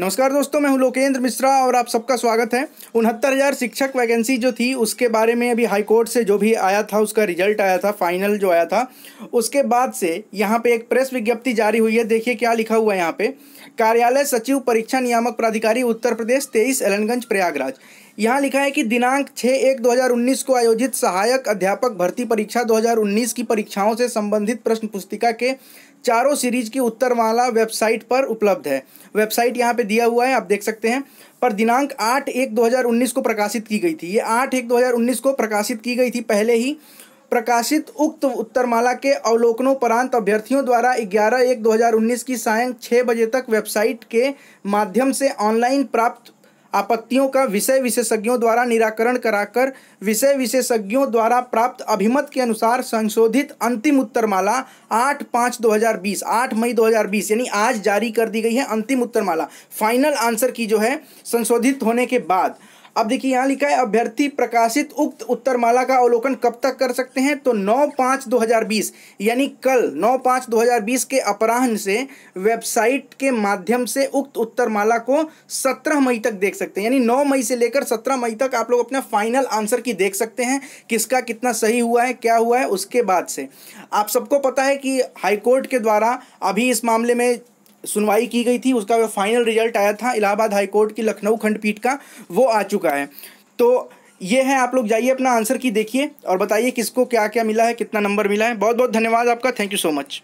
नमस्कार दोस्तों मैं हूं लोकेंद्र मिश्रा और आप सबका स्वागत है उनहत्तर हज़ार शिक्षक वैकेंसी जो थी उसके बारे में अभी हाई कोर्ट से जो भी आया था उसका रिजल्ट आया था फाइनल जो आया था उसके बाद से यहाँ पे एक प्रेस विज्ञप्ति जारी हुई है देखिए क्या लिखा हुआ है यहाँ पे कार्यालय सचिव परीक्षा नियामक प्राधिकारी उत्तर प्रदेश तेईस एलनगंज प्रयागराज यहाँ लिखा है कि दिनांक छः एक 2019 को आयोजित सहायक अध्यापक भर्ती परीक्षा 2019 की परीक्षाओं से संबंधित प्रश्न पुस्तिका के चारों सीरीज की उत्तरमाला वेबसाइट पर उपलब्ध है वेबसाइट यहाँ पे दिया हुआ है आप देख सकते हैं पर दिनांक आठ एक 2019 को प्रकाशित की गई थी ये आठ एक 2019 को प्रकाशित की गई थी पहले ही प्रकाशित उक्त उत्तरमाला के अवलोकनोपरांत अभ्यर्थियों द्वारा 11 एक 2019 की सायं 6 बजे तक वेबसाइट के माध्यम से ऑनलाइन प्राप्त आपत्तियों का विषय विशेषज्ञों द्वारा निराकरण कराकर विषय विशेषज्ञों द्वारा प्राप्त अभिमत के अनुसार संशोधित अंतिम उत्तरमाला आठ पाँच दो हज़ार बीस आठ मई दो हज़ार बीस यानी आज जारी कर दी गई है अंतिम उत्तरमाला फाइनल आंसर की जो है संशोधित होने के बाद अब देखिए यहाँ लिखा है अभ्यर्थी प्रकाशित उक्त उत्तरमाला का अवलोकन कब तक कर सकते हैं तो 9 पाँच 2020 यानी कल 9 पाँच 2020 के अपराह्न से वेबसाइट के माध्यम से उक्त उत्तरमाला को 17 मई तक देख सकते हैं यानी 9 मई से लेकर 17 मई तक आप लोग अपना फाइनल आंसर की देख सकते हैं किसका कितना सही हुआ है क्या हुआ है उसके बाद से आप सबको पता है कि हाईकोर्ट के द्वारा अभी इस मामले में सुनवाई की गई थी उसका जो फाइनल रिजल्ट आया था इलाहाबाद हाईकोर्ट की लखनऊ खंडपीठ का वो आ चुका है तो ये है आप लोग जाइए अपना आंसर की देखिए और बताइए किसको क्या क्या मिला है कितना नंबर मिला है बहुत बहुत धन्यवाद आपका थैंक यू सो मच